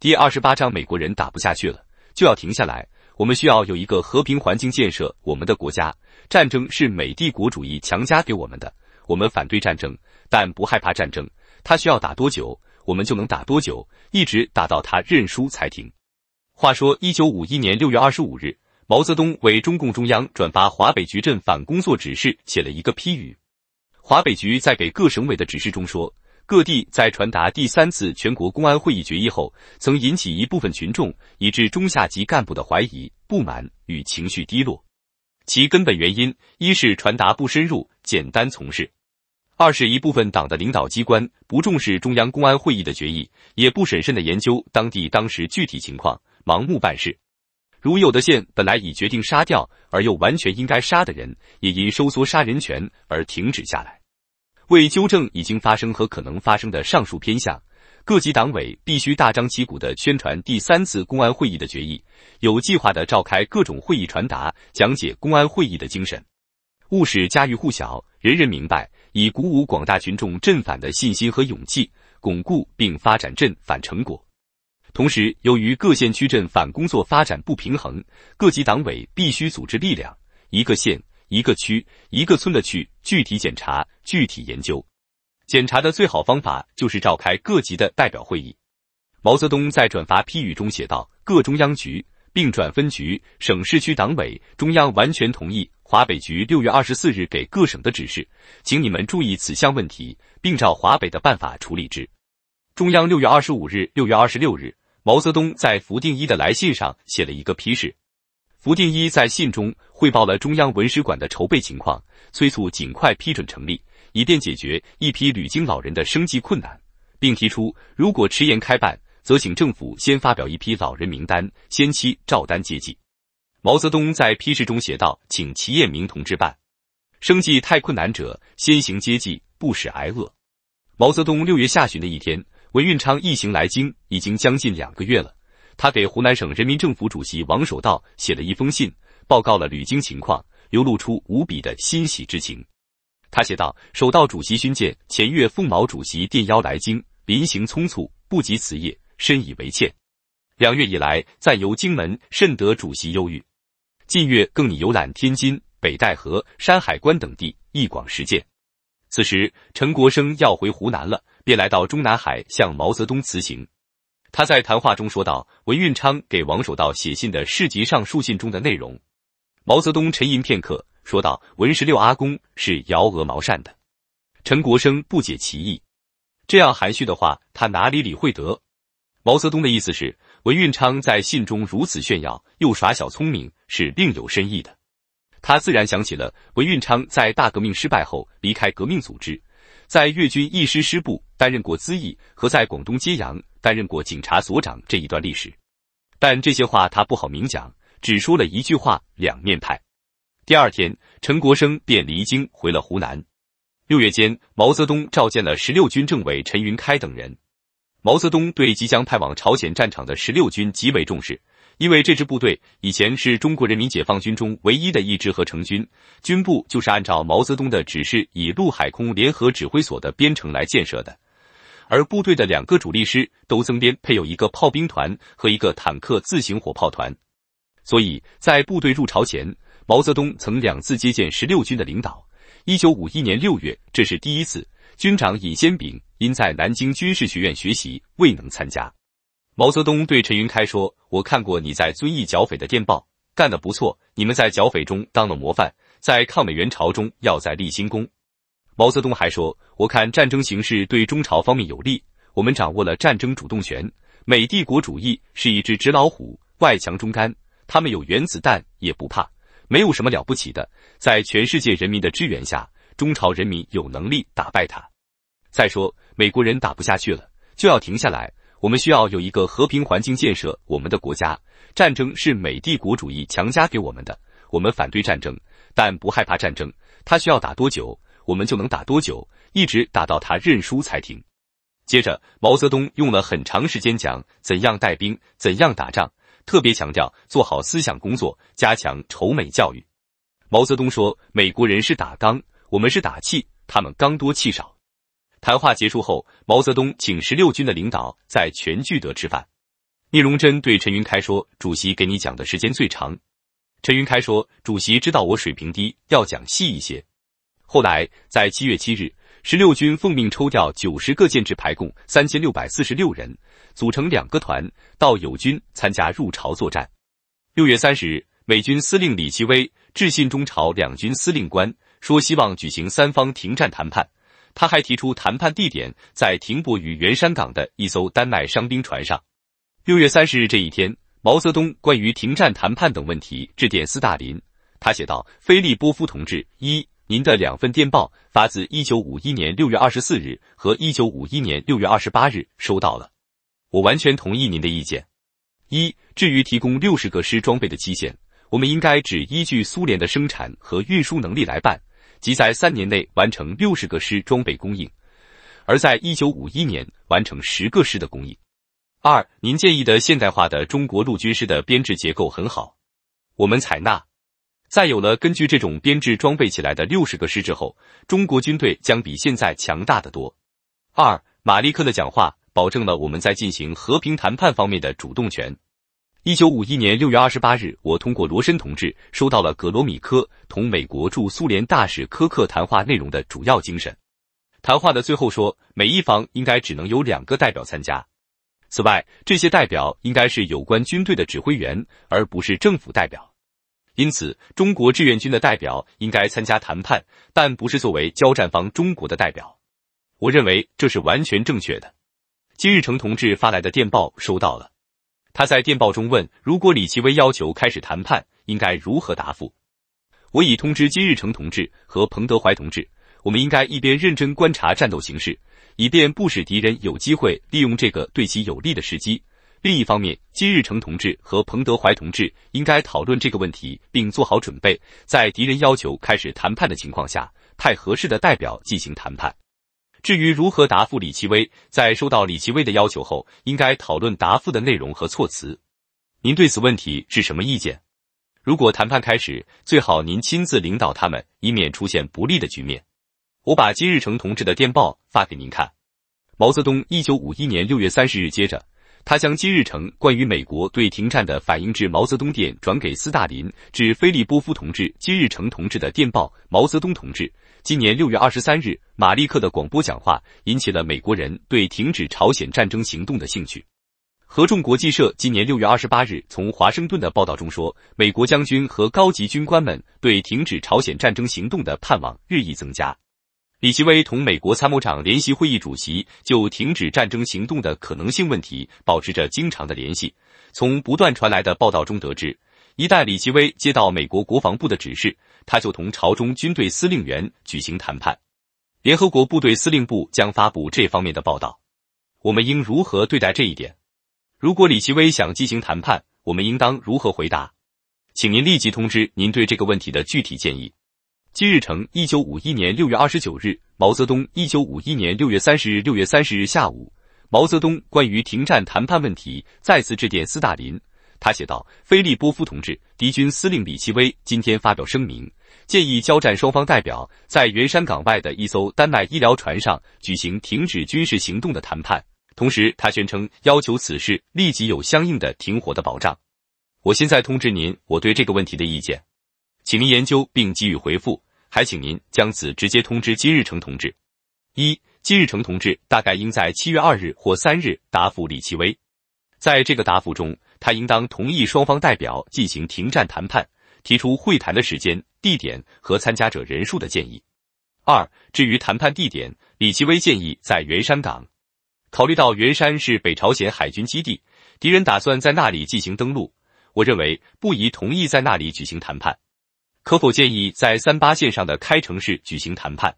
第二十八章，美国人打不下去了，就要停下来。我们需要有一个和平环境建设我们的国家。战争是美帝国主义强加给我们的，我们反对战争，但不害怕战争。他需要打多久，我们就能打多久，一直打到他认输才停。话说，一九五一年六月二十五日，毛泽东为中共中央转发华北局镇反工作指示写了一个批语。华北局在给各省委的指示中说。各地在传达第三次全国公安会议决议后，曾引起一部分群众以至中下级干部的怀疑、不满与情绪低落。其根本原因，一是传达不深入、简单从事；二是一部分党的领导机关不重视中央公安会议的决议，也不审慎的研究当地当时具体情况，盲目办事。如有的县本来已决定杀掉而又完全应该杀的人，也因收缩杀人权而停止下来。为纠正已经发生和可能发生的上述偏向，各级党委必须大张旗鼓地宣传第三次公安会议的决议，有计划地召开各种会议，传达、讲解公安会议的精神，务使家喻户晓，人人明白，以鼓舞广大群众镇反的信心和勇气，巩固并发展镇反成果。同时，由于各县区镇反工作发展不平衡，各级党委必须组织力量，一个县、一个区、一个村的区。具体检查，具体研究。检查的最好方法就是召开各级的代表会议。毛泽东在转发批语中写道：“各中央局，并转分局、省市区党委，中央完全同意华北局六月二十四日给各省的指示，请你们注意此项问题，并照华北的办法处理之。”中央六月二十五日、六月二十六日，毛泽东在符定一的来信上写了一个批示。符定一在信中。汇报了中央文史馆的筹备情况，催促尽快批准成立，以便解决一批旅京老人的生计困难，并提出如果迟延开办，则请政府先发表一批老人名单，先期照单接济。毛泽东在批示中写道：“请齐燕明同志办，生计太困难者先行接济，不使挨饿。”毛泽东六月下旬的一天，文运昌一行来京已经将近两个月了，他给湖南省人民政府主席王守道写了一封信。报告了旅京情况，流露出无比的欣喜之情。他写道：“首道主席勋鉴，前月奉毛主席电邀来京，临行匆促，不及辞业，深以为歉。两月以来，暂游荆门，甚得主席优遇。近月更拟游览天津、北戴河、山海关等地，一广实践。此时，陈国生要回湖南了，便来到中南海向毛泽东辞行。他在谈话中说道：“文运昌给王守道写信的市级上书信中的内容。”毛泽东沉吟片刻，说道：“文十六阿公是摇鹅毛扇的。”陈国生不解其意，这样含蓄的话，他哪里理会得？毛泽东的意思是，文运昌在信中如此炫耀，又耍小聪明，是另有深意的。他自然想起了文运昌在大革命失败后离开革命组织，在粤军一师师部担任过资义，和在广东揭阳担任过警察所长这一段历史。但这些话他不好明讲。只说了一句话，两面派。第二天，陈国生便离京回了湖南。六月间，毛泽东召见了十六军政委陈云开等人。毛泽东对即将派往朝鲜战场的十六军极为重视，因为这支部队以前是中国人民解放军中唯一的一支合成军，军部就是按照毛泽东的指示以陆海空联合指挥所的编成来建设的，而部队的两个主力师都增编配有一个炮兵团和一个坦克自行火炮团。所以在部队入朝前，毛泽东曾两次接见十六军的领导。一九五一年六月，这是第一次，军长尹先炳因在南京军事学院学习，未能参加。毛泽东对陈云开说：“我看过你在遵义剿匪的电报，干得不错，你们在剿匪中当了模范，在抗美援朝中要在立新功。”毛泽东还说：“我看战争形势对中朝方面有利，我们掌握了战争主动权。美帝国主义是一只纸老虎，外强中干。”他们有原子弹也不怕，没有什么了不起的。在全世界人民的支援下，中朝人民有能力打败他。再说，美国人打不下去了，就要停下来。我们需要有一个和平环境建设我们的国家。战争是美帝国主义强加给我们的，我们反对战争，但不害怕战争。他需要打多久，我们就能打多久，一直打到他认输才停。接着，毛泽东用了很长时间讲怎样带兵，怎样打仗。特别强调做好思想工作，加强仇美教育。毛泽东说：“美国人是打钢，我们是打气，他们钢多气少。”谈话结束后，毛泽东请十六军的领导在全聚德吃饭。聂荣臻对陈云开说：“主席给你讲的时间最长。”陈云开说：“主席知道我水平低，要讲细一些。”后来，在七月七日，十六军奉命抽调九十个建制排，共三千六百四十六人。组成两个团到友军参加入朝作战。六月三十日，美军司令李奇微致信中朝两军司令官，说希望举行三方停战谈判。他还提出谈判地点在停泊于元山港的一艘丹麦伤兵船上。六月三十日这一天，毛泽东关于停战谈判等问题致电斯大林，他写道：“菲利波夫同志，一您的两份电报发自一九五一年六月二十四日和一九五一年六月二十八日，收到了。”我完全同意您的意见。一，至于提供六十个师装备的期限，我们应该只依据苏联的生产和运输能力来办，即在三年内完成六十个师装备供应，而在一九五一年完成十个师的供应。二，您建议的现代化的中国陆军师的编制结构很好，我们采纳。再有了根据这种编制装备起来的六十个师之后，中国军队将比现在强大的多。二，马利克的讲话。保证了我们在进行和平谈判方面的主动权。一九五一年六月二十八日，我通过罗申同志收到了格罗米科同美国驻苏联大使科克谈话内容的主要精神。谈话的最后说，每一方应该只能有两个代表参加。此外，这些代表应该是有关军队的指挥员，而不是政府代表。因此，中国志愿军的代表应该参加谈判，但不是作为交战方中国的代表。我认为这是完全正确的。金日成同志发来的电报收到了。他在电报中问：如果李奇微要求开始谈判，应该如何答复？我已通知金日成同志和彭德怀同志，我们应该一边认真观察战斗形势，以便不使敌人有机会利用这个对其有利的时机。另一方面，金日成同志和彭德怀同志应该讨论这个问题，并做好准备，在敌人要求开始谈判的情况下，派合适的代表进行谈判。至于如何答复李奇微，在收到李奇微的要求后，应该讨论答复的内容和措辞。您对此问题是什么意见？如果谈判开始，最好您亲自领导他们，以免出现不利的局面。我把金日成同志的电报发给您看。毛泽东，一九五一年六月三十日。接着，他将金日成关于美国对停战的反应至毛泽东电转给斯大林，至菲利波夫同志、金日成同志的电报。毛泽东同志。今年六月二十三日，马利克的广播讲话引起了美国人对停止朝鲜战争行动的兴趣。合众国际社今年六月二十八日从华盛顿的报道中说，美国将军和高级军官们对停止朝鲜战争行动的盼望日益增加。李奇微同美国参谋长联席会议主席就停止战争行动的可能性问题保持着经常的联系。从不断传来的报道中得知，一旦李奇微接到美国国防部的指示。他就同朝中军队司令员举行谈判，联合国部队司令部将发布这方面的报道。我们应如何对待这一点？如果李奇微想进行谈判，我们应当如何回答？请您立即通知您对这个问题的具体建议。金日成一九五一年六月二十九日，毛泽东一九五一年六月三十日六月三十日下午，毛泽东关于停战谈判问题再次致电斯大林。他写道：“菲利波夫同志，敌军司令李奇微今天发表声明。”建议交战双方代表在元山港外的一艘丹麦医疗船上举行停止军事行动的谈判。同时，他宣称要求此事立即有相应的停火的保障。我现在通知您我对这个问题的意见，请您研究并给予回复，还请您将此直接通知金日成同志。一，金日成同志大概应在七月二日或三日答复李奇微。在这个答复中，他应当同意双方代表进行停战谈判，提出会谈的时间。地点和参加者人数的建议。二，至于谈判地点，李奇微建议在圆山港。考虑到圆山是北朝鲜海军基地，敌人打算在那里进行登陆，我认为不宜同意在那里举行谈判。可否建议在三八线上的开城市举行谈判？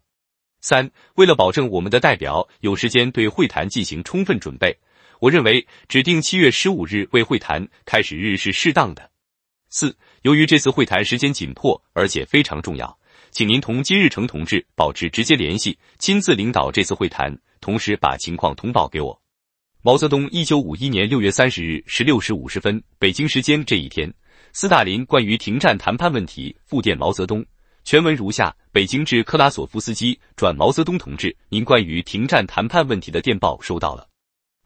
三，为了保证我们的代表有时间对会谈进行充分准备，我认为指定七月十五日为会谈开始日是适当的。四。由于这次会谈时间紧迫，而且非常重要，请您同金日成同志保持直接联系，亲自领导这次会谈，同时把情况通报给我。毛泽东，一九五一年六月三十日十六时五十分，北京时间这一天，斯大林关于停战谈判问题复电毛泽东，全文如下：北京至克拉索夫斯基转毛泽东同志，您关于停战谈判问题的电报收到了。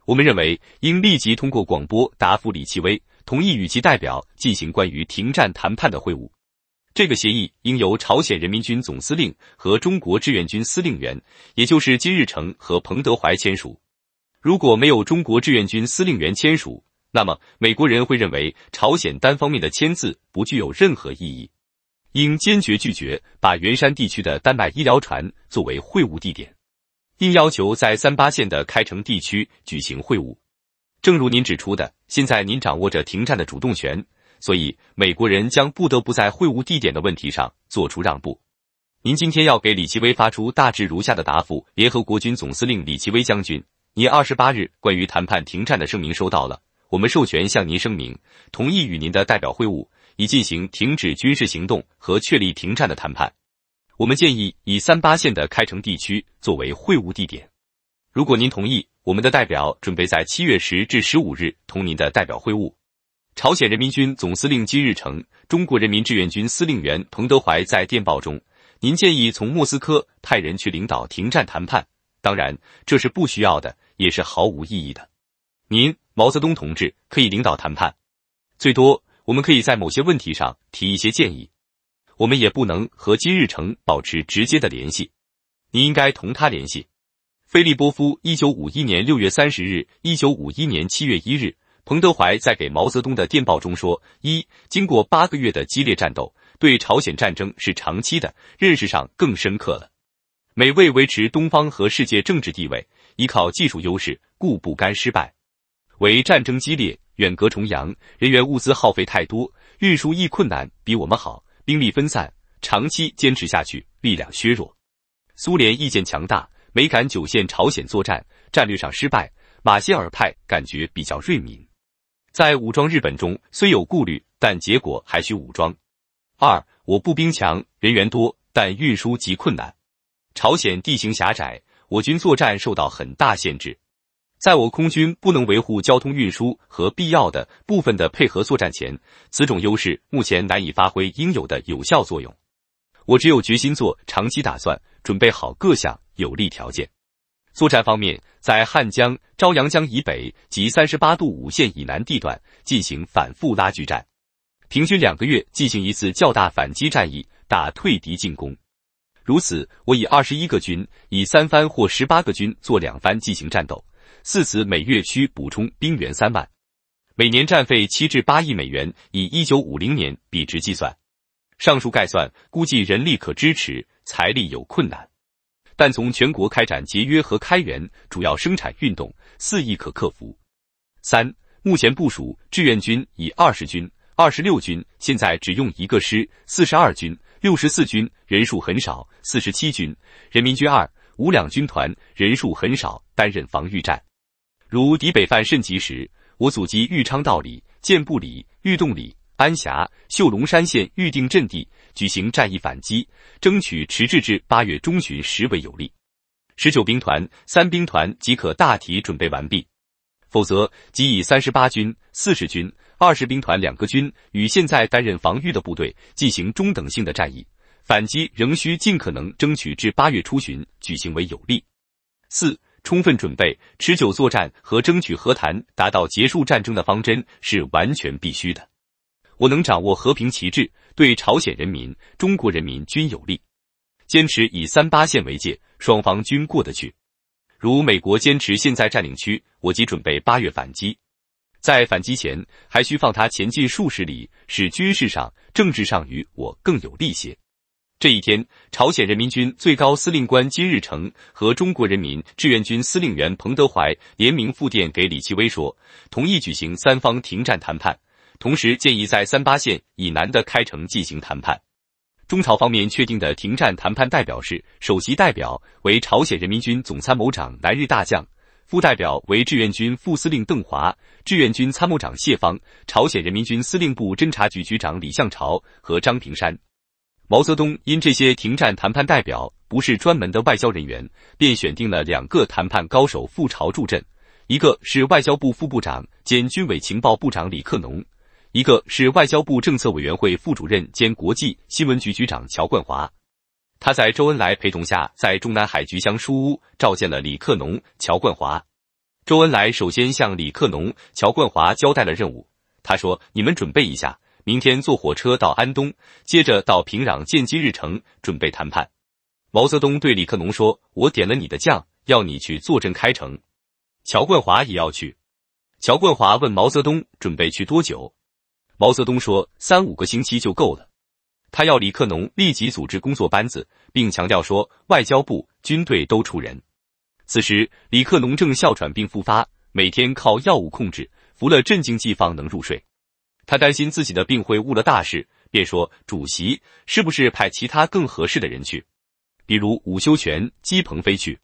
我们认为应立即通过广播答复李奇微。同意与其代表进行关于停战谈判的会晤。这个协议应由朝鲜人民军总司令和中国志愿军司令员，也就是金日成和彭德怀签署。如果没有中国志愿军司令员签署，那么美国人会认为朝鲜单方面的签字不具有任何意义，应坚决拒绝把元山地区的丹麦医疗船作为会晤地点，应要求在三八线的开城地区举行会晤。正如您指出的，现在您掌握着停战的主动权，所以美国人将不得不在会晤地点的问题上做出让步。您今天要给李奇微发出大致如下的答复：联合国军总司令李奇微将军，您二十八日关于谈判停战的声明收到了，我们授权向您声明，同意与您的代表会晤，以进行停止军事行动和确立停战的谈判。我们建议以三八线的开城地区作为会晤地点。如果您同意。我们的代表准备在七月十至十五日同您的代表会晤。朝鲜人民军总司令金日成、中国人民志愿军司令员彭德怀在电报中，您建议从莫斯科派人去领导停战谈判，当然这是不需要的，也是毫无意义的。您毛泽东同志可以领导谈判，最多我们可以在某些问题上提一些建议。我们也不能和金日成保持直接的联系，您应该同他联系。菲利波夫，一九五一年六月三十日，一九五一年七月一日，彭德怀在给毛泽东的电报中说：“一，经过八个月的激烈战斗，对朝鲜战争是长期的，认识上更深刻了。美为维持东方和世界政治地位，依靠技术优势，故不甘失败。为战争激烈，远隔重洋，人员物资耗费太多，运输亦困难，比我们好。兵力分散，长期坚持下去，力量削弱。苏联意见强大。”没敢九线朝鲜作战，战略上失败。马歇尔派感觉比较锐敏，在武装日本中虽有顾虑，但结果还需武装。二，我步兵强，人员多，但运输极困难。朝鲜地形狭窄，我军作战受到很大限制。在我空军不能维护交通运输和必要的部分的配合作战前，此种优势目前难以发挥应有的有效作用。我只有决心做长期打算。准备好各项有利条件，作战方面，在汉江、朝阳江以北及三十八度五线以南地段进行反复拉锯战，平均两个月进行一次较大反击战役，打退敌进攻。如此，我以二十一个军，以三番或十八个军做两番进行战斗，四次每月需补充兵员三万，每年战费七至八亿美元，以一九五零年比值计算。上述概算估计人力可支持。财力有困难，但从全国开展节约和开源，主要生产运动，四亿可克服。三，目前部署志愿军以二十军、二十六军，现在只用一个师，四十二军、六十四军人数很少，四十七军、人民军二五两军团人数很少，担任防御战。如敌北犯甚急时，我阻击玉昌道里、建部里、玉洞里、安峡、秀龙山县预定阵地。举行战役反击，争取迟至至八月中旬实为有利。十九兵团、三兵团即可大体准备完毕，否则即以三十八军、四十军、二十兵团两个军与现在担任防御的部队进行中等性的战役反击，仍需尽可能争取至八月初旬举行为有利。四、充分准备、持久作战和争取和谈，达到结束战争的方针是完全必须的。我能掌握和平旗帜。对朝鲜人民、中国人民均有利，坚持以三八线为界，双方均过得去。如美国坚持现在占领区，我即准备八月反击。在反击前，还需放他前进数十里，使军事上、政治上与我更有利些。这一天，朝鲜人民军最高司令官金日成和中国人民志愿军司令员彭德怀联名复电给李奇微说，同意举行三方停战谈判。同时建议在三八线以南的开城进行谈判。中朝方面确定的停战谈判代表是：首席代表为朝鲜人民军总参谋长南日大将，副代表为志愿军副司令邓华、志愿军参谋长谢方、朝鲜人民军司令部侦察局局长李向朝和张平山。毛泽东因这些停战谈判代表不是专门的外交人员，便选定了两个谈判高手赴朝助阵，一个是外交部副部长兼军委情报部长李克农。一个是外交部政策委员会副主任兼国际新闻局局长乔冠华，他在周恩来陪同下，在中南海菊香书屋召见了李克农、乔冠华。周恩来首先向李克农、乔冠华交代了任务，他说：“你们准备一下，明天坐火车到安东，接着到平壤见机日程，准备谈判。”毛泽东对李克农说：“我点了你的将，要你去坐镇开城。”乔冠华也要去。乔冠华问毛泽东：“准备去多久？”毛泽东说：“三五个星期就够了。”他要李克农立即组织工作班子，并强调说：“外交部、军队都出人。”此时，李克农正哮喘病复发，每天靠药物控制，服了镇静剂方能入睡。他担心自己的病会误了大事，便说：“主席，是不是派其他更合适的人去？比如伍修权、姬鹏飞去？”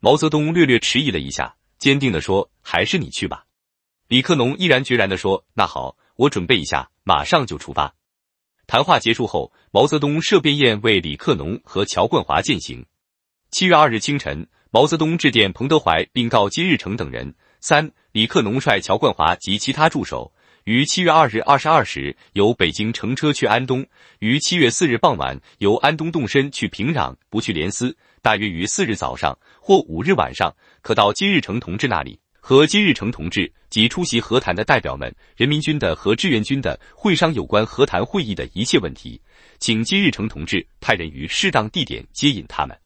毛泽东略略迟疑了一下，坚定地说：“还是你去吧。”李克农毅然决然地说：“那好。”我准备一下，马上就出发。谈话结束后，毛泽东设便宴为李克农和乔冠华饯行。七月二日清晨，毛泽东致电彭德怀并告金日成等人：三、李克农率乔冠华及其他助手于七月二日二十二时由北京乘车去安东，于七月四日傍晚由安东动身去平壤，不去涟斯。大约于四日早上或五日晚上可到金日成同志那里。和金日成同志及出席和谈的代表们，人民军的和志愿军的会商有关和谈会议的一切问题，请金日成同志派人于适当地点接引他们。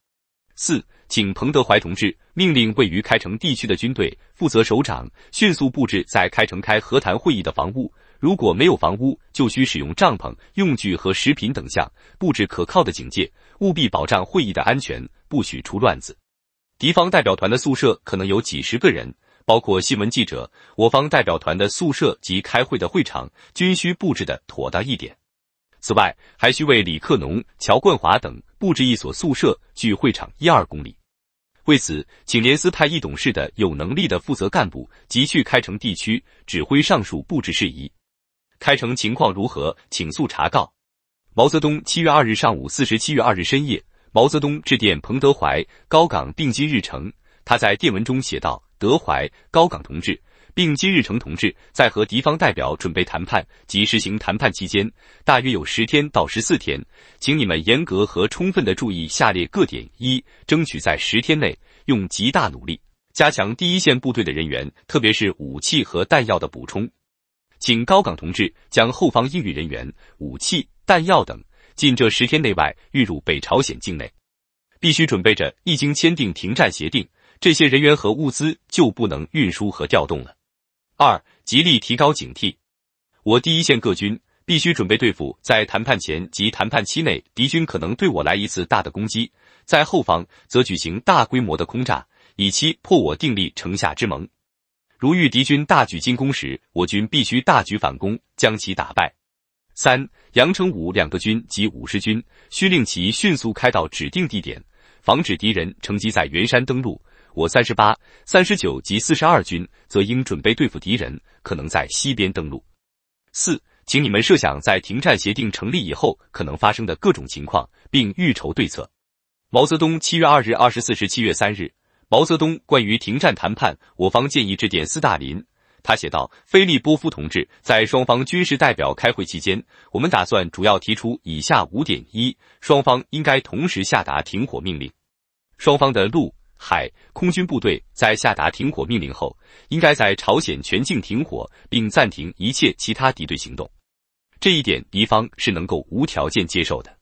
四，请彭德怀同志命令位于开城地区的军队负责首长，迅速布置在开城开和谈会议的房屋。如果没有房屋，就需使用帐篷、用具和食品等项布置可靠的警戒，务必保障会议的安全，不许出乱子。敌方代表团的宿舍可能有几十个人。包括新闻记者，我方代表团的宿舍及开会的会场均需布置的妥当一点。此外，还需为李克农、乔冠华等布置一所宿舍，距会场一二公里。为此，请联司派一懂事的有能力的负责干部，即去开城地区指挥上述布置事宜。开城情况如何，请速查告。毛泽东七月二日上午四时，七月二日深夜，毛泽东致电彭德怀、高岗并机日程。他在电文中写道。德怀、高岗同志，并金日成同志，在和敌方代表准备谈判及实行谈判期间，大约有十天到十四天，请你们严格和充分的注意下列各点：一、争取在十天内用极大努力加强第一线部队的人员，特别是武器和弹药的补充。请高岗同志将后方应运人员、武器、弹药等，近这十天内外运入北朝鲜境内，必须准备着一经签订停战协定。这些人员和物资就不能运输和调动了。二，极力提高警惕，我第一线各军必须准备对付在谈判前及谈判期内敌军可能对我来一次大的攻击，在后方则举行大规模的空炸，以期破我订立城下之盟。如遇敌军大举进攻时，我军必须大举反攻，将其打败。三，杨成武两个军及五十军，须令其迅速开到指定地点，防止敌人乘机在元山登陆。我三十八、三十九及四十二军则应准备对付敌人可能在西边登陆。四，请你们设想在停战协定成立以后可能发生的各种情况，并预筹对策。毛泽东七月二日二十四时，七月三日，毛泽东关于停战谈判，我方建议致电斯大林。他写道：“菲利波夫同志，在双方军事代表开会期间，我们打算主要提出以下五点：一、双方应该同时下达停火命令；双方的路。”海空军部队在下达停火命令后，应该在朝鲜全境停火，并暂停一切其他敌对行动。这一点敌方是能够无条件接受的。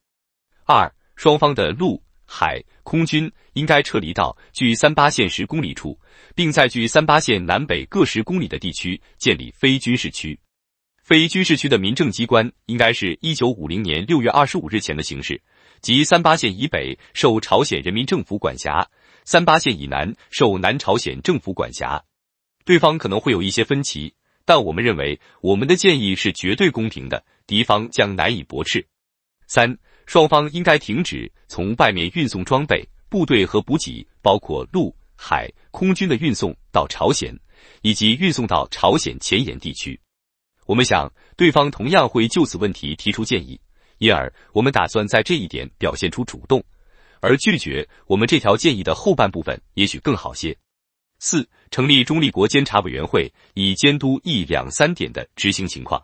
二，双方的陆海空军应该撤离到距三八线十公里处，并在距三八线南北各十公里的地区建立非军事区。非军事区的民政机关应该是一九五零年六月二十五日前的形式，即三八线以北受朝鲜人民政府管辖。三八线以南受南朝鲜政府管辖，对方可能会有一些分歧，但我们认为我们的建议是绝对公平的，敌方将难以驳斥。三，双方应该停止从外面运送装备、部队和补给，包括陆、海、空军的运送到朝鲜以及运送到朝鲜前沿地区。我们想，对方同样会就此问题提出建议，因而我们打算在这一点表现出主动。而拒绝我们这条建议的后半部分，也许更好些。四，成立中立国监察委员会，以监督一两三点的执行情况。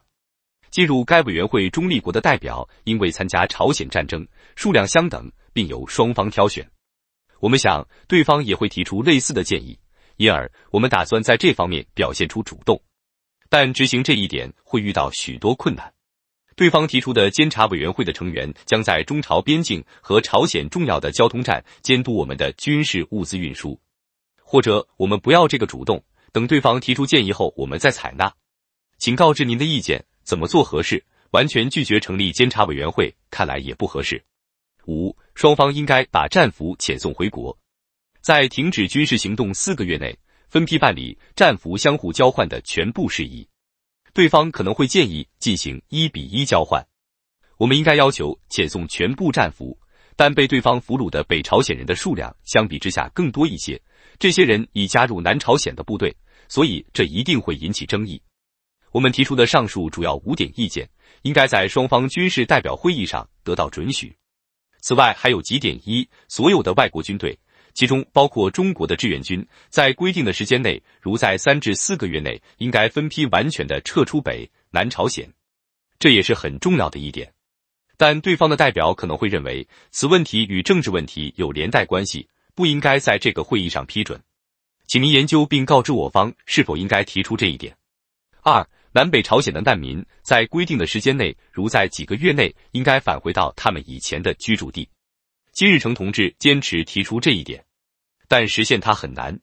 进入该委员会中立国的代表，因为参加朝鲜战争，数量相等，并由双方挑选。我们想，对方也会提出类似的建议，因而我们打算在这方面表现出主动。但执行这一点会遇到许多困难。对方提出的监察委员会的成员将在中朝边境和朝鲜重要的交通站监督我们的军事物资运输，或者我们不要这个主动，等对方提出建议后我们再采纳。请告知您的意见，怎么做合适？完全拒绝成立监察委员会，看来也不合适。五，双方应该把战俘遣送回国，在停止军事行动四个月内，分批办理战俘相互交换的全部事宜。对方可能会建议进行一比一交换，我们应该要求遣送全部战俘，但被对方俘虏的北朝鲜人的数量相比之下更多一些，这些人已加入南朝鲜的部队，所以这一定会引起争议。我们提出的上述主要五点意见，应该在双方军事代表会议上得到准许。此外还有几点：一，所有的外国军队。其中包括中国的志愿军，在规定的时间内，如在三至四个月内，应该分批完全的撤出北南朝鲜，这也是很重要的一点。但对方的代表可能会认为此问题与政治问题有连带关系，不应该在这个会议上批准，请您研究并告知我方是否应该提出这一点。二，南北朝鲜的难民在规定的时间内，如在几个月内，应该返回到他们以前的居住地。金日成同志坚持提出这一点，但实现它很难。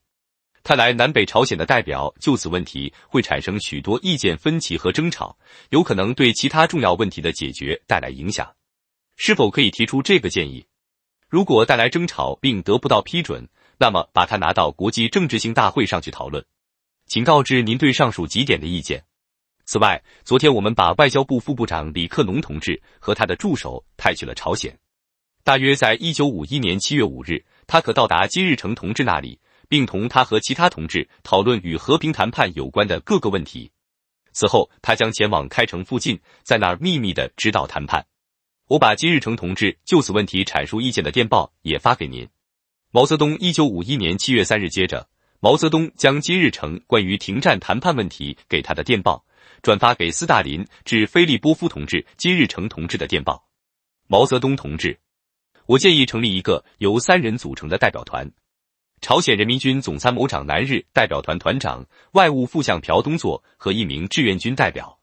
看来南北朝鲜的代表就此问题会产生许多意见分歧和争吵，有可能对其他重要问题的解决带来影响。是否可以提出这个建议？如果带来争吵并得不到批准，那么把它拿到国际政治性大会上去讨论。请告知您对上述几点的意见。此外，昨天我们把外交部副部长李克农同志和他的助手派去了朝鲜。大约在一九五一年七月五日，他可到达金日成同志那里，并同他和其他同志讨论与和平谈判有关的各个问题。此后，他将前往开城附近，在那儿秘密的指导谈判。我把金日成同志就此问题阐述意见的电报也发给您。毛泽东一九五一年七月三日接着，毛泽东将金日成关于停战谈判问题给他的电报转发给斯大林，致菲利波夫同志、金日成同志的电报。毛泽东同志。我建议成立一个由三人组成的代表团，朝鲜人民军总参谋长南日代表团团长、外务副相朴东佐和一名志愿军代表。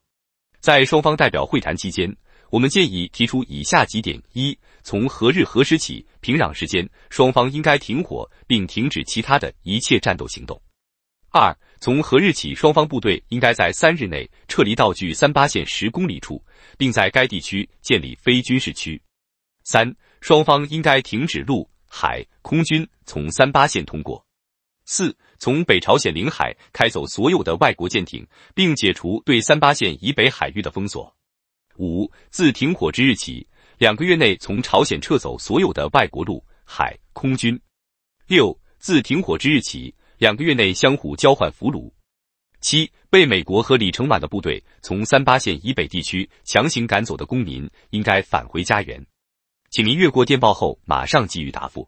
在双方代表会谈期间，我们建议提出以下几点：一、从何日何时起，平壤时间，双方应该停火并停止其他的一切战斗行动；二、从何日起，双方部队应该在三日内撤离到距三八线十公里处，并在该地区建立非军事区；三。双方应该停止陆海空军从三八线通过。四、从北朝鲜领海开走所有的外国舰艇，并解除对三八线以北海域的封锁。五、自停火之日起两个月内，从朝鲜撤走所有的外国陆海空军。六、自停火之日起两个月内，相互交换俘虏。七、被美国和李承晚的部队从三八线以北地区强行赶走的公民，应该返回家园。请您越过电报后，马上给予答复。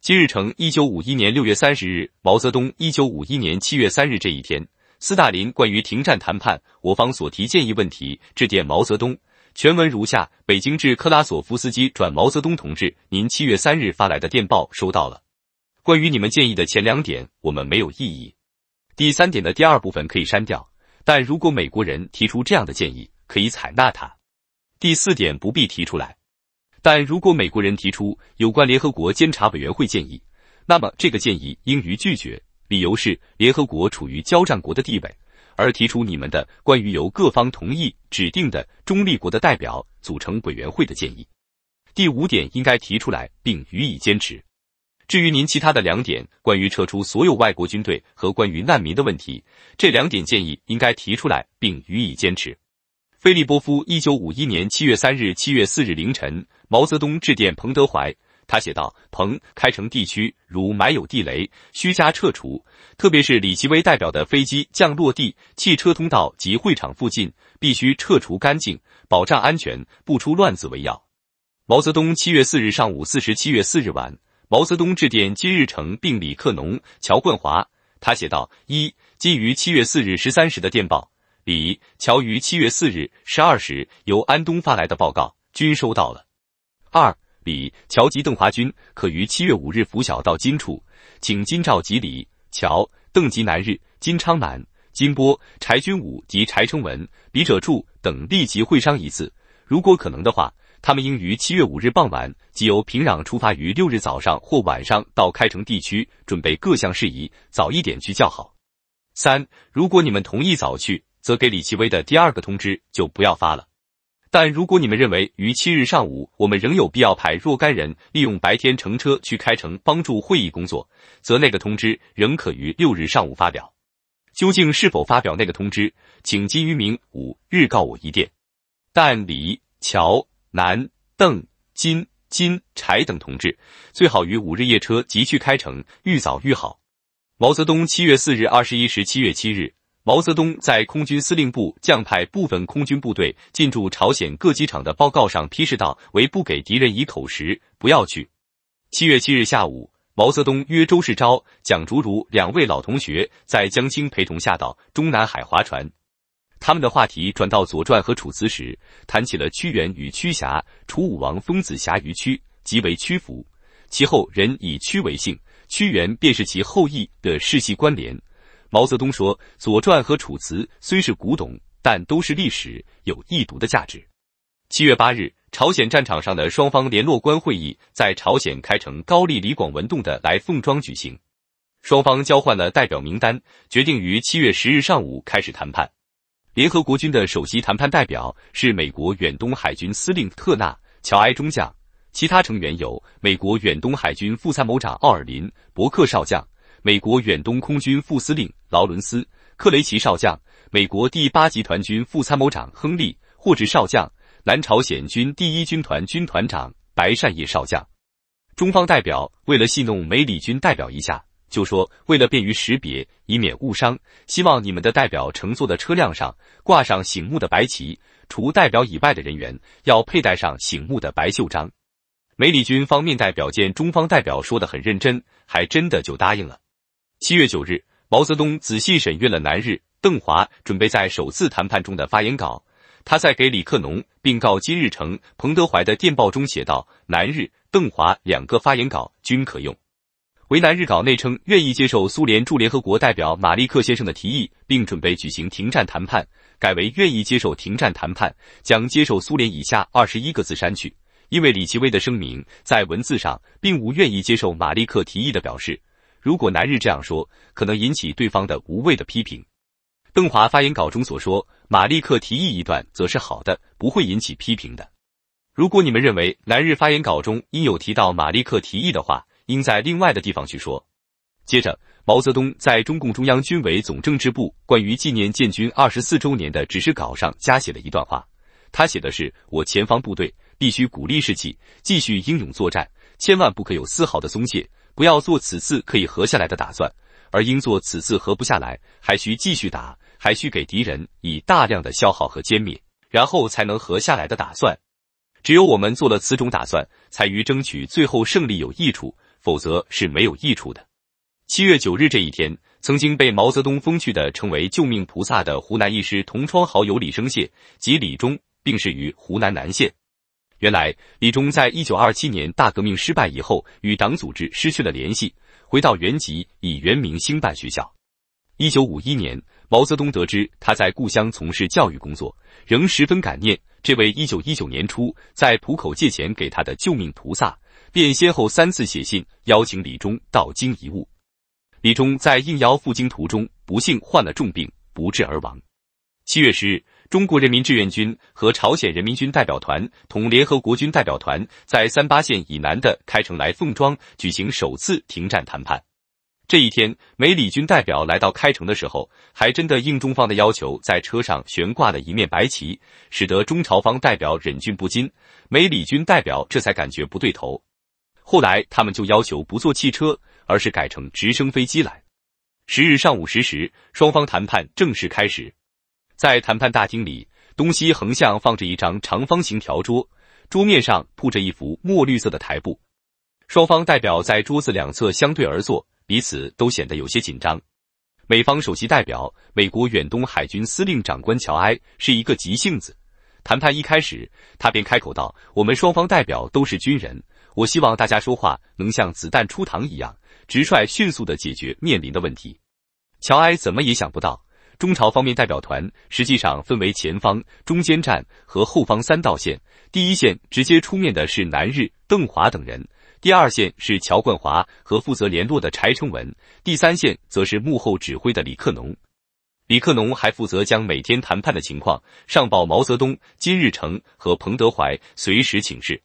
金日成一九五一年六月三十日，毛泽东一九五一年七月三日这一天，斯大林关于停战谈判我方所提建议问题致电毛泽东，全文如下：北京至克拉索夫斯基转毛泽东同志，您七月三日发来的电报收到了。关于你们建议的前两点，我们没有异议。第三点的第二部分可以删掉，但如果美国人提出这样的建议，可以采纳它。第四点不必提出来。但如果美国人提出有关联合国监察委员会建议，那么这个建议应予拒绝。理由是联合国处于交战国的地位，而提出你们的关于由各方同意指定的中立国的代表组成委员会的建议。第五点应该提出来并予以坚持。至于您其他的两点，关于撤出所有外国军队和关于难民的问题，这两点建议应该提出来并予以坚持。菲利波夫，一九五一年七月三日、七月四日凌晨。毛泽东致电彭德怀，他写道：“彭，开城地区如埋有地雷，须加拆除。特别是李奇微代表的飞机降落地、汽车通道及会场附近，必须撤除干净，保障安全，不出乱子为要。”毛泽东七月四日上午四时，七月四日晚，毛泽东致电金日成并李克农、乔冠华，他写道：“一，基于七月四日十三时的电报，李、乔于七月四日十二时由安东发来的报告，均收到了。”二李乔吉邓华军可于七月五日拂晓到金处，请金兆吉、李乔、邓吉南、日金昌满、金波、柴君武及柴成文、笔者柱等立即会商一次。如果可能的话，他们应于七月五日傍晚即由平壤出发，于六日早上或晚上到开城地区，准备各项事宜，早一点去较好。三，如果你们同意早去，则给李奇微的第二个通知就不要发了。但如果你们认为于七日上午我们仍有必要派若干人利用白天乘车去开城帮助会议工作，则那个通知仍可于六日上午发表。究竟是否发表那个通知，请基于明五日告我一电。但李、乔、南、邓、金、金、柴等同志最好于五日夜车即去开城，愈早愈好。毛泽东，七月四日二十一时，七月七日。毛泽东在空军司令部将派部分空军部队进驻朝鲜各机场的报告上批示道：“为不给敌人以口实，不要去。”七月七日下午，毛泽东约周世钊、蒋竹如两位老同学在江青陪同下到中南海划船。他们的话题转到《左传》和《楚辞》时，谈起了屈原与屈瑕、楚武王封子瑕于屈，即为屈服，其后人以屈为姓，屈原便是其后裔的世系关联。毛泽东说：“《左传》和《楚辞》虽是古董，但都是历史，有易读的价值。”七月八日，朝鲜战场上的双方联络官会议在朝鲜开城高丽李广文洞的来凤庄举行，双方交换了代表名单，决定于七月十日上午开始谈判。联合国军的首席谈判代表是美国远东海军司令特纳·乔埃中将，其他成员有美国远东海军副参谋长奥尔林·伯克少将。美国远东空军副司令劳伦斯·克雷奇少将、美国第八集团军副参谋长亨利·霍治少将、南朝鲜军第一军团军团长白善烨少将。中方代表为了戏弄美李军代表一下，就说为了便于识别，以免误伤，希望你们的代表乘坐的车辆上挂上醒目的白旗，除代表以外的人员要佩戴上醒目的白袖章。美李军方面代表见中方代表说的很认真，还真的就答应了。七月九日，毛泽东仔细审阅了南日邓华准备在首次谈判中的发言稿。他在给李克农并告金日成、彭德怀的电报中写道：“南日邓华两个发言稿均可用。”为南日稿内称愿意接受苏联驻联合国代表马利克先生的提议，并准备举行停战谈判，改为愿意接受停战谈判，将接受苏联以下二十一个字删去，因为李奇微的声明在文字上并无愿意接受马利克提议的表示。如果南日这样说，可能引起对方的无谓的批评。邓华发言稿中所说，马利克提议一段则是好的，不会引起批评的。如果你们认为南日发言稿中应有提到马利克提议的话，应在另外的地方去说。接着，毛泽东在中共中央军委总政治部关于纪念建军二十四周年的指示稿上加写了一段话，他写的是：“我前方部队必须鼓励士气，继续英勇作战，千万不可有丝毫的松懈。”不要做此次可以合下来的打算，而应做此次合不下来，还需继续打，还需给敌人以大量的消耗和歼灭，然后才能合下来的打算。只有我们做了此种打算，才于争取最后胜利有益处，否则是没有益处的。七月九日这一天，曾经被毛泽东风趣的称为“救命菩萨”的湖南一师同窗好友李生谢及李忠病逝于湖南南县。原来，李忠在一九二七年大革命失败以后，与党组织失去了联系，回到原籍以原名兴办学校。一九五一年，毛泽东得知他在故乡从事教育工作，仍十分感念这位一九一九年初在浦口借钱给他的救命菩萨，便先后三次写信邀请李忠到京一晤。李忠在应邀赴京途中，不幸患了重病，不治而亡。七月十日。中国人民志愿军和朝鲜人民军代表团同联合国军代表团在三八线以南的开城来凤庄举行首次停战谈判。这一天，美李军代表来到开城的时候，还真的应中方的要求，在车上悬挂了一面白旗，使得中朝方代表忍俊不禁。美李军代表这才感觉不对头，后来他们就要求不坐汽车，而是改成直升飞机来。十日上午十时，双方谈判正式开始。在谈判大厅里，东西横向放着一张长方形条桌，桌面上铺着一幅墨绿色的台布。双方代表在桌子两侧相对而坐，彼此都显得有些紧张。美方首席代表、美国远东海军司令长官乔埃是一个急性子，谈判一开始，他便开口道：“我们双方代表都是军人，我希望大家说话能像子弹出膛一样直率、迅速地解决面临的问题。”乔埃怎么也想不到。中朝方面代表团实际上分为前方、中间站和后方三道线。第一线直接出面的是南日、邓华等人；第二线是乔冠华和负责联络的柴成文；第三线则是幕后指挥的李克农。李克农还负责将每天谈判的情况上报毛泽东、金日成和彭德怀，随时请示。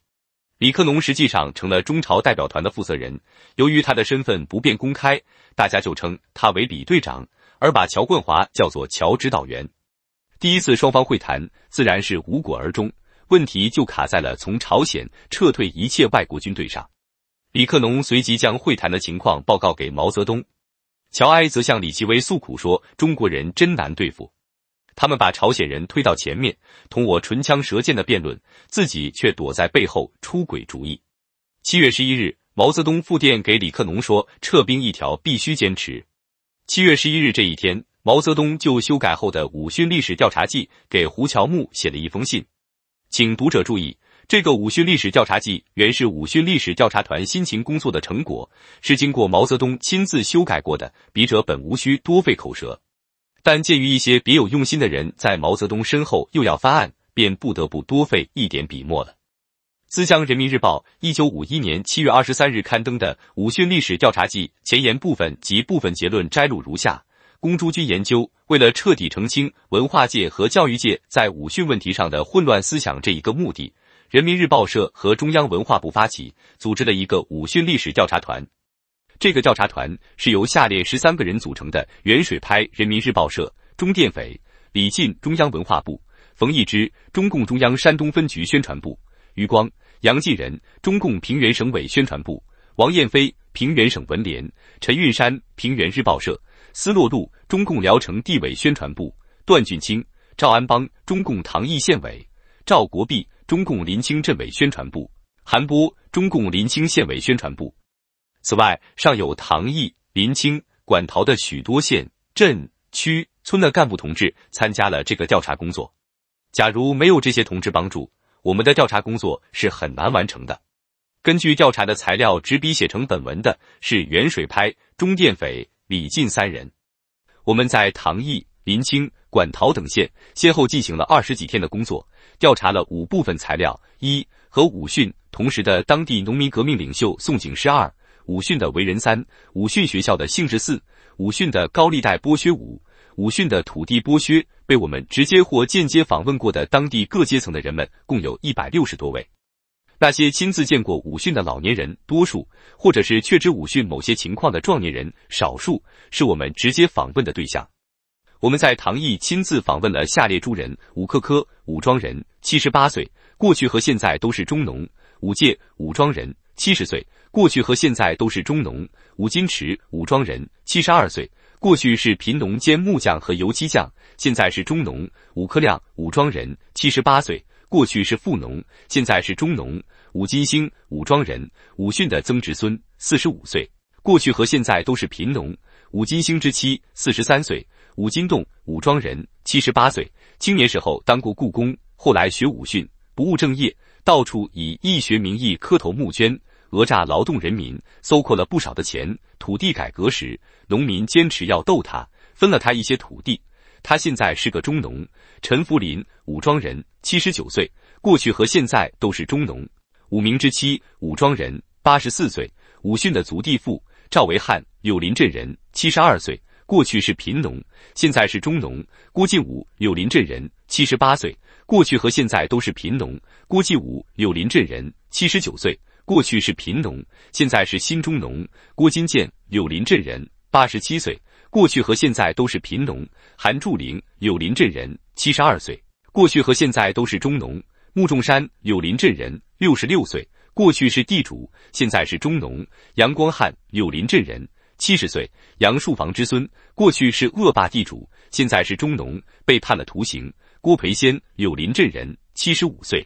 李克农实际上成了中朝代表团的负责人。由于他的身份不便公开，大家就称他为李队长。而把乔冠华叫做乔指导员。第一次双方会谈自然是无果而终，问题就卡在了从朝鲜撤退一切外国军队上。李克农随即将会谈的情况报告给毛泽东，乔埃则向李奇微诉苦说：“中国人真难对付，他们把朝鲜人推到前面，同我唇枪舌剑的辩论，自己却躲在背后出鬼主意。”七月十一日，毛泽东复电给李克农说：“撤兵一条必须坚持。”七月十一日这一天，毛泽东就修改后的《武训历史调查记》给胡乔木写了一封信。请读者注意，这个《武训历史调查记》原是武训历史调查团辛勤工作的成果，是经过毛泽东亲自修改过的。笔者本无需多费口舌，但鉴于一些别有用心的人在毛泽东身后又要翻案，便不得不多费一点笔墨了。资江人民日报》一九五一年七月二十三日刊登的《武训历史调查记》前言部分及部分结论摘录如下：公诸军研究，为了彻底澄清文化界和教育界在武训问题上的混乱思想，这一个目的，《人民日报社》和中央文化部发起组织了一个武训历史调查团。这个调查团是由下列十三个人组成的：元水拍，《人民日报社》中电委李进，中央文化部冯亦之，中共中央山东分局宣传部余光。杨继仁，中共平原省委宣传部；王艳飞，平原省文联；陈运山，平原日报社；斯洛路，中共聊城地委宣传部；段俊清，赵安邦，中共唐邑县委；赵国碧，中共临清镇委宣传部；韩波，中共临清县委宣传部。此外，尚有唐邑、临清、馆陶的许多县、镇、区、村的干部同志参加了这个调查工作。假如没有这些同志帮助，我们的调查工作是很难完成的。根据调查的材料执笔写成本文的是袁水拍、钟殿斐、李进三人。我们在唐义、林清、管陶等县先后进行了二十几天的工作，调查了五部分材料：一和武训同时的当地农民革命领袖宋景诗；二武训的为人；三武训学校的性质；四武训的高利贷剥削；五。武训的土地剥削被我们直接或间接访问过的当地各阶层的人们共有一百六十多位。那些亲自见过武训的老年人多数，或者是确知武训某些情况的壮年人少数，是我们直接访问的对象。我们在唐毅亲自访问了下列诸人：武克科，武装人，七十八岁，过去和现在都是中农；武届武装人，七十岁，过去和现在都是中农；武金池，武装人，七十二岁。过去是贫农兼木匠和油漆匠，现在是中农。武科亮，武装人，七十八岁。过去是富农，现在是中农。武金星，武装人，武训的曾侄孙，四十五岁。过去和现在都是贫农。武金星之妻，四十三岁。武金栋，武装人，七十八岁。青年时候当过故工，后来学武训，不务正业，到处以义学名义磕头募捐。讹诈劳动人民，搜括了不少的钱。土地改革时，农民坚持要斗他，分了他一些土地。他现在是个中农。陈福林，武庄人，七十九岁，过去和现在都是中农。武明之妻，武庄人，八十四岁，武训的族弟妇。赵维汉，柳林镇人，七十二岁，过去是贫农，现在是中农。郭继武，柳林镇人，七十八岁，过去和现在都是贫农。郭继武，柳林镇人，七十九岁。过去是贫农，现在是新中农。郭金建，柳林镇人，八十七岁，过去和现在都是贫农。韩柱林，柳林镇人，七十二岁，过去和现在都是中农。穆仲山，柳林镇人，六十六岁，过去是地主，现在是中农。杨光汉，柳林镇人，七十岁，杨树房之孙，过去是恶霸地主，现在是中农，被判了徒刑。郭培先，柳林镇人，七十五岁。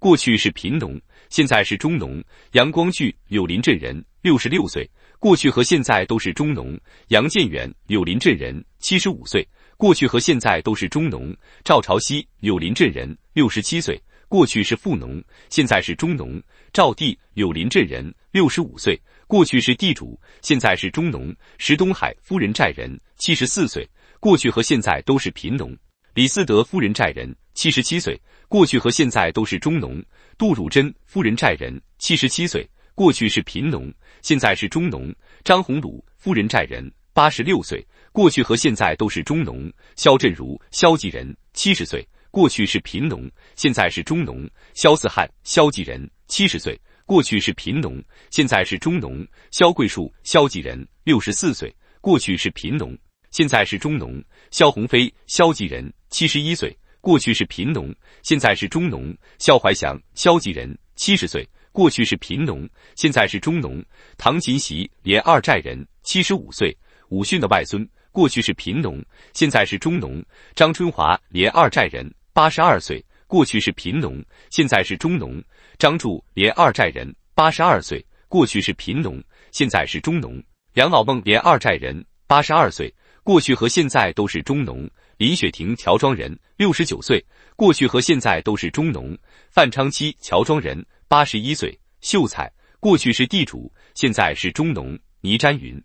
过去是贫农，现在是中农。杨光聚，柳林镇人，六十六岁，过去和现在都是中农。杨建元，柳林镇人，七十五岁，过去和现在都是中农。赵朝熙，柳林镇人，六十七岁，过去是富农，现在是中农。赵地，柳林镇人，六十五岁，过去是地主，现在是中农。石东海，夫人寨人，七十四岁，过去和现在都是贫农。李四德，夫人寨人，七十七岁。过去和现在都是中农。杜汝贞，夫人寨人，七十七岁，过去是贫农，现在是中农。张红鲁夫人寨人，八十六岁，过去和现在都是中农。肖振如，肖继人，七十岁，过去是贫农，现在是中农。肖四汉，肖继人，七十岁，过去是贫农，现在是中农。肖桂树，肖继人，六十四岁，过去是贫农，现在是中农。肖鸿飞，肖继人，七十一岁。过去是贫农，现在是中农。肖怀祥，肖集人，七十岁。过去是贫农，现在是中农。唐琴喜，连二寨人，七十五岁，武训的外孙。过去是贫农，现在是中农。张春华，连二寨人，八十二岁。过去是贫农，现在是中农。张柱，连二寨人，八十二岁。过去是贫农，现在是中农。梁老孟，连二寨人，八十二岁。过去和现在都是中农。林雪婷，乔庄人，六十九岁，过去和现在都是中农。范昌期，乔庄人，八十一岁，秀才，过去是地主，现在是中农。倪占云，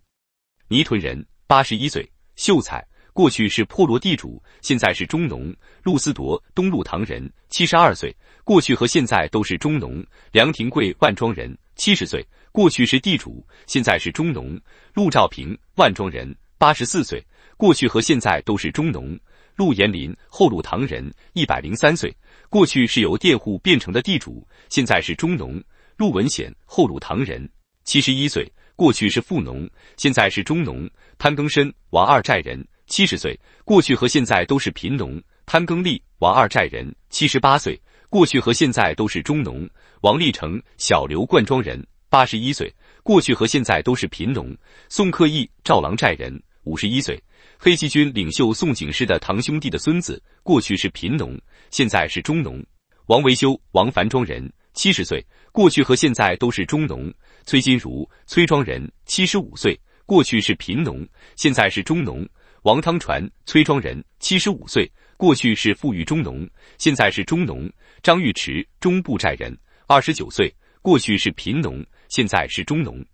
倪屯人，八十一岁，秀才，过去是破落地主，现在是中农。陆思铎，东陆唐人，七十二岁，过去和现在都是中农。梁廷贵，万庄人，七十岁，过去是地主，现在是中农。陆兆平，万庄人，八十四岁，过去和现在都是中农。陆延林，后鲁唐人，一百零三岁，过去是由佃户变成的地主，现在是中农。陆文显，后鲁唐人，七十一岁，过去是富农，现在是中农。潘庚申，王二寨人，七十岁，过去和现在都是贫农。潘庚利，王二寨人，七十八岁，过去和现在都是中农。王立成，小刘灌庄人，八十一岁，过去和现在都是贫农。宋克义，赵郎寨人，五十一岁。黑旗军领袖宋景师的堂兄弟的孙子，过去是贫农，现在是中农。王维修，王凡庄人，七十岁，过去和现在都是中农。崔金如，崔庄人，七十五岁，过去是贫农，现在是中农。王汤传，崔庄人，七十五岁，过去是富裕中农，现在是中农。张玉池，中部寨人，二十九岁，过去是贫农，现在是中农。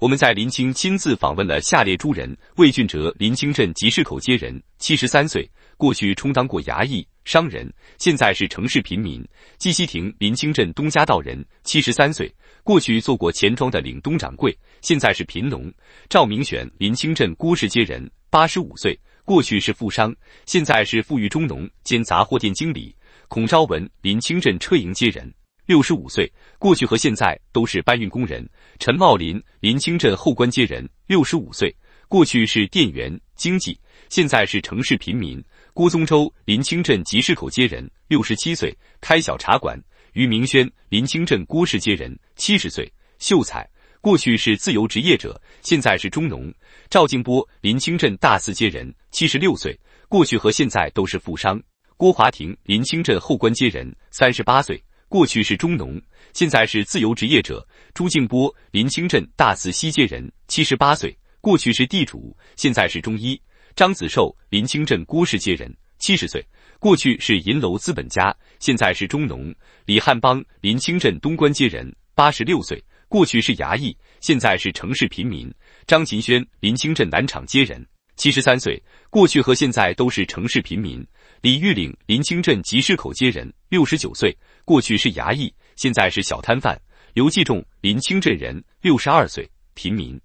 我们在临清亲自访问了下列诸人：魏俊哲，临清镇集市口街人，七十三岁，过去充当过衙役、商人，现在是城市贫民；季西亭，临清镇东家道人，七十三岁，过去做过钱庄的领东掌柜，现在是贫农；赵明选，临清镇郭氏街人，八十五岁，过去是富商，现在是富裕中农兼杂货店经理；孔昭文，临清镇车营街人。六十五岁，过去和现在都是搬运工人。陈茂林，林清镇后关街人，六十五岁，过去是店员经济，现在是城市贫民。郭宗周，林清镇集市口街人，六十七岁，开小茶馆。于明轩，林清镇郭氏街人，七十岁，秀才，过去是自由职业者，现在是中农。赵静波，林清镇大寺街人，七十六岁，过去和现在都是富商。郭华亭，林清镇后关街人，三十八岁。过去是中农，现在是自由职业者。朱敬波，林清镇大慈西街人，七十八岁。过去是地主，现在是中医。张子寿，林清镇郭氏街人，七十岁。过去是银楼资本家，现在是中农。李汉邦，林清镇东关街人，八十六岁。过去是衙役，现在是城市贫民。张勤轩，林清镇南厂街人，七十三岁。过去和现在都是城市贫民。李玉岭，临清镇集市口街人，六十九岁，过去是衙役，现在是小摊贩。刘继仲，临清镇人，六十二岁，贫民。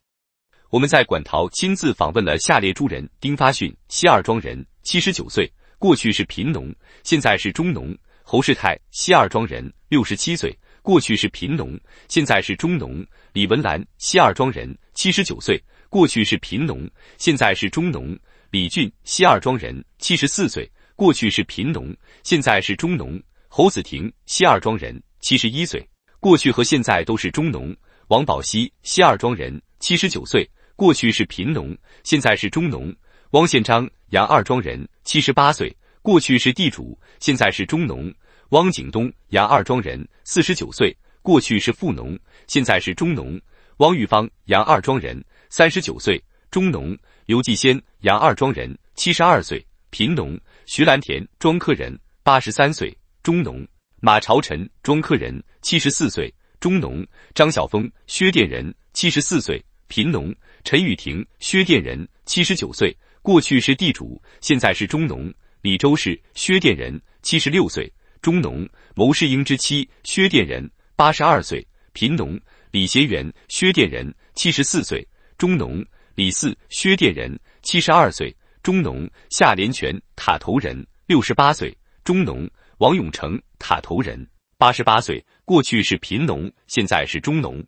我们在馆陶亲自访问了下列诸人：丁发训，西二庄人，七十九岁，过去是贫农，现在是中农。侯世泰，西二庄人，六十七岁，过去是贫农，现在是中农。李文兰，西二庄人，七十九岁，过去是贫农，现在是中农。李俊，西二庄人，七十四岁。过去是贫农，现在是中农。侯子亭，西二庄人，七十一岁。过去和现在都是中农。王宝熙，西二庄人，七十九岁。过去是贫农，现在是中农。汪宪章，杨二庄人，七十八岁。过去是地主，现在是中农。汪景东，杨二庄人，四十九岁。过去是富农，现在是中农。汪玉芳，杨二庄人，三十九岁，中农。刘继先，杨二庄人，七十二岁，贫农。徐兰田，庄科人，八十三岁，中农；马朝臣，庄科人，七十四岁，中农；张晓峰，薛店人，七十四岁，贫农；陈雨婷，薛店人，七十九岁，过去是地主，现在是中农；李周氏，薛店人，七十六岁，中农；牟世英之妻，薛店人，八十二岁，贫农；李协元，薛店人，七十四岁，中农；李四，薛店人，七十二岁。中农夏连全塔头人，六十八岁；中农王永成塔头人，八十八岁。过去是贫农，现在是中农。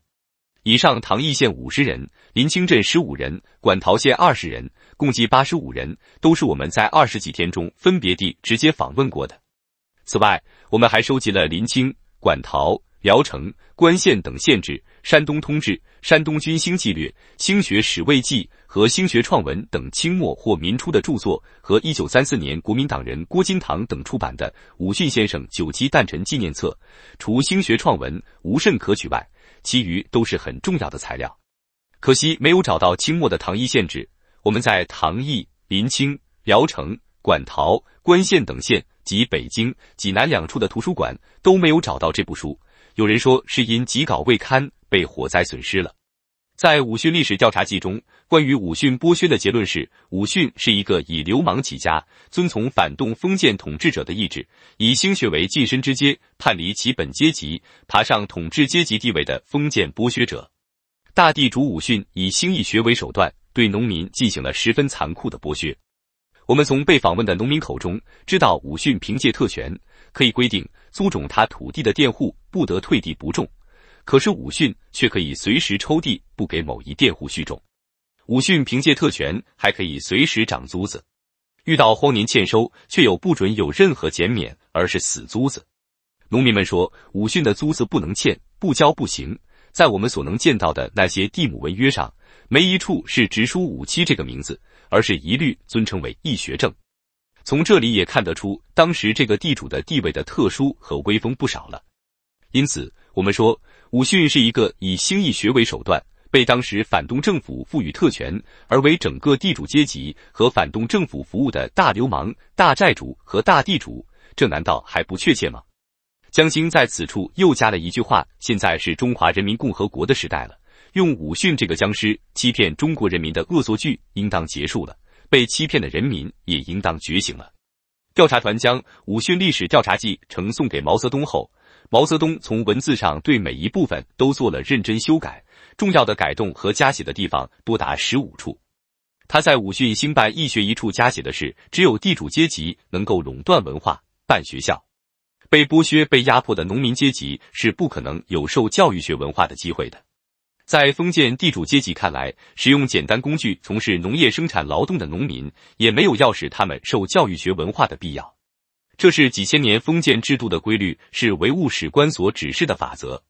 以上唐邑县五十人，临清镇十五人，管陶县二十人，共计八十五人，都是我们在二十几天中分别地直接访问过的。此外，我们还收集了临清、管陶、聊城、冠县等县志。《山东通志》《山东军兴纪略》《兴学史未记》和《兴学创文》等清末或民初的著作，和一九三四年国民党人郭金堂等出版的《武训先生九七诞辰纪念册》，除《兴学创文》无甚可取外，其余都是很重要的材料。可惜没有找到清末的《唐邑县志》。我们在唐邑、临清、聊城、馆陶、冠县等县及北京、济南两处的图书馆都没有找到这部书。有人说是因稿未刊。被火灾损失了。在武训历史调查记中，关于武训剥削的结论是：武训是一个以流氓起家，遵从反动封建统治者的意志，以兴学为晋身之阶，叛离其本阶级，爬上统治阶级地位的封建剥削者。大地主武训以兴义学为手段，对农民进行了十分残酷的剥削。我们从被访问的农民口中知道，武训凭借特权，可以规定租种他土地的佃户不得退地不种。可是武训却可以随时抽地，不给某一佃户续种。武训凭借特权，还可以随时涨租子。遇到荒年欠收，却又不准有任何减免，而是死租子。农民们说，武训的租子不能欠，不交不行。在我们所能见到的那些地亩文约上，没一处是直书武七这个名字，而是一律尊称为义学正。从这里也看得出，当时这个地主的地位的特殊和威风不少了。因此，我们说。武训是一个以兴义学为手段，被当时反动政府赋予特权，而为整个地主阶级和反动政府服务的大流氓、大债主和大地主，这难道还不确切吗？江青在此处又加了一句话：“现在是中华人民共和国的时代了，用武训这个僵尸欺骗中国人民的恶作剧应当结束了，被欺骗的人民也应当觉醒了。”调查团将《武训历史调查记》呈送给毛泽东后。毛泽东从文字上对每一部分都做了认真修改，重要的改动和加写的地方多达十五处。他在《武训兴办义学》一处加写的是：只有地主阶级能够垄断文化办学校，被剥削被压迫的农民阶级是不可能有受教育学文化的机会的。在封建地主阶级看来，使用简单工具从事农业生产劳动的农民，也没有要使他们受教育学文化的必要。这是几千年封建制度的规律，是唯物史观所指示的法则。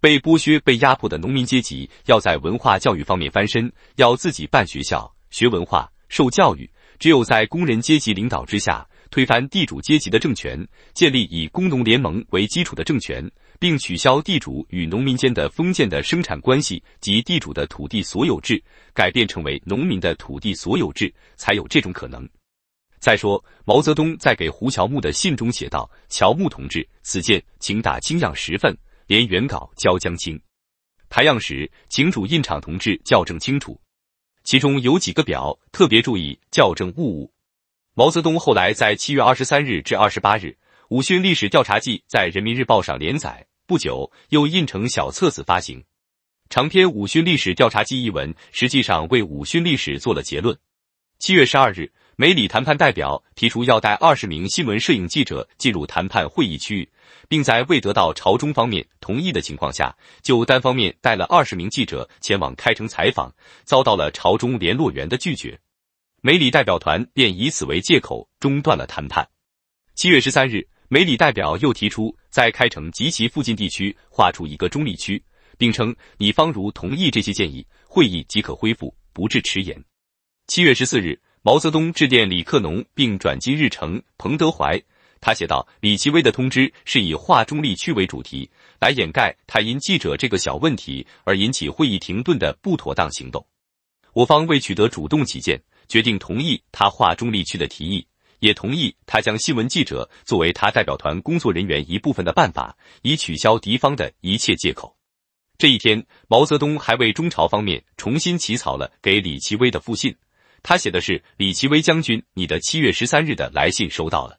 被剥削、被压迫的农民阶级要在文化教育方面翻身，要自己办学校、学文化、受教育。只有在工人阶级领导之下，推翻地主阶级的政权，建立以工农联盟为基础的政权，并取消地主与农民间的封建的生产关系及地主的土地所有制，改变成为农民的土地所有制，才有这种可能。再说，毛泽东在给胡乔木的信中写道：“乔木同志，此件请打精样十份，连原稿交江青。排样时，请主印厂同志校正清楚。其中有几个表，特别注意校正误误。”毛泽东后来在七月二十三日至二十八日，《武训历史调查记》在《人民日报》上连载，不久又印成小册子发行。长篇《武训历史调查记》一文，实际上为武训历史做了结论。七月十二日。梅里谈判代表提出要带二十名新闻摄影记者进入谈判会议区域，并在未得到朝中方面同意的情况下，就单方面带了二十名记者前往开城采访，遭到了朝中联络员的拒绝。梅里代表团便以此为借口中断了谈判。七月十三日，梅里代表又提出在开城及其附近地区划出一个中立区，并称你方如同意这些建议，会议即可恢复，不致迟延。七月十四日。毛泽东致电李克农并转机日程彭德怀，他写道：“李奇微的通知是以华中立区为主题，来掩盖他因记者这个小问题而引起会议停顿的不妥当行动。我方为取得主动起见，决定同意他华中立区的提议，也同意他将新闻记者作为他代表团工作人员一部分的办法，以取消敌方的一切借口。”这一天，毛泽东还为中朝方面重新起草了给李奇微的复信。他写的是：“李奇微将军，你的七月十三日的来信收到了。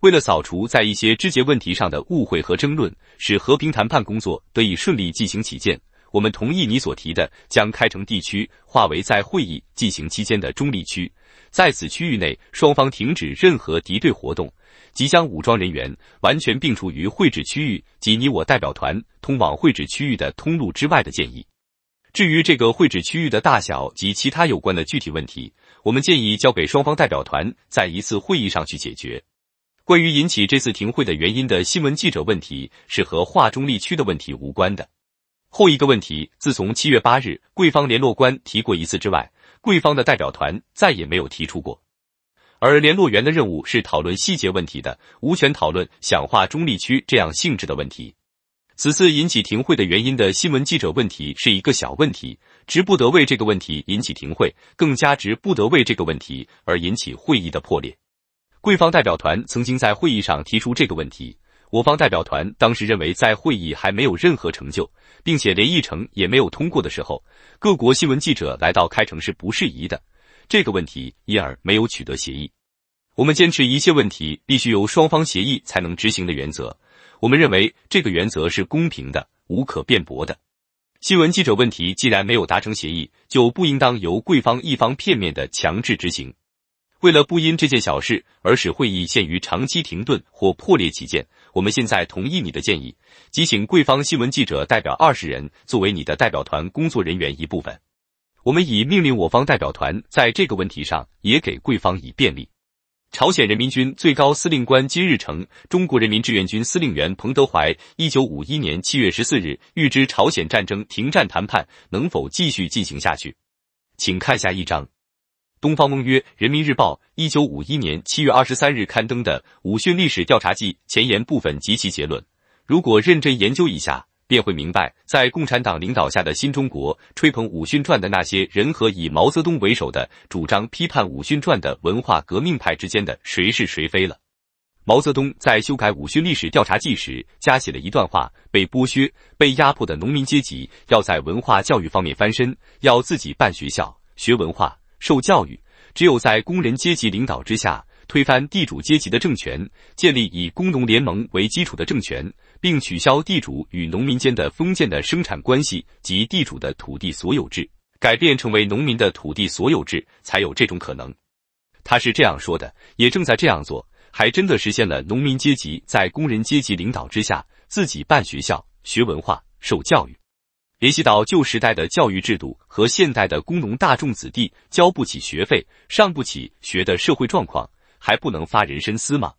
为了扫除在一些枝节问题上的误会和争论，使和平谈判工作得以顺利进行起见，我们同意你所提的将开城地区划为在会议进行期间的中立区，在此区域内双方停止任何敌对活动，即将武装人员完全并处于会址区域及你我代表团通往会址区域的通路之外的建议。”至于这个会址区域的大小及其他有关的具体问题，我们建议交给双方代表团在一次会议上去解决。关于引起这次停会的原因的新闻记者问题，是和划中立区的问题无关的。后一个问题，自从七月八日贵方联络官提过一次之外，贵方的代表团再也没有提出过。而联络员的任务是讨论细节问题的，无权讨论想划中立区这样性质的问题。此次引起停会的原因的新闻记者问题是一个小问题，值不得为这个问题引起停会，更加值不得为这个问题而引起会议的破裂。贵方代表团曾经在会议上提出这个问题，我方代表团当时认为，在会议还没有任何成就，并且连议程也没有通过的时候，各国新闻记者来到开城是不适宜的。这个问题，因而没有取得协议。我们坚持一切问题必须由双方协议才能执行的原则。我们认为这个原则是公平的，无可辩驳的。新闻记者问题既然没有达成协议，就不应当由贵方一方片面的强制执行。为了不因这件小事而使会议陷于长期停顿或破裂，起见，我们现在同意你的建议，即请贵方新闻记者代表二十人作为你的代表团工作人员一部分。我们已命令我方代表团在这个问题上也给贵方以便利。朝鲜人民军最高司令官金日成，中国人民志愿军司令员彭德怀，一九五一年七月十四日预知朝鲜战争停战谈判能否继续进行下去，请看下一章。东方盟约《人民日报》一九五一年七月二十三日刊登的《武训历史调查记》前言部分及其结论，如果认真研究一下。便会明白，在共产党领导下的新中国吹捧《武训传》的那些人和以毛泽东为首的主张批判《武训传》的文化革命派之间的谁是谁非了。毛泽东在修改《武训历史调查记》时，加写了一段话：被剥削、被压迫的农民阶级要在文化教育方面翻身，要自己办学校、学文化、受教育。只有在工人阶级领导之下，推翻地主阶级的政权，建立以工农联盟为基础的政权。并取消地主与农民间的封建的生产关系及地主的土地所有制，改变成为农民的土地所有制，才有这种可能。他是这样说的，也正在这样做，还真的实现了农民阶级在工人阶级领导之下自己办学校、学文化、受教育。联系到旧时代的教育制度和现代的工农大众子弟交不起学费、上不起学的社会状况，还不能发人深思吗？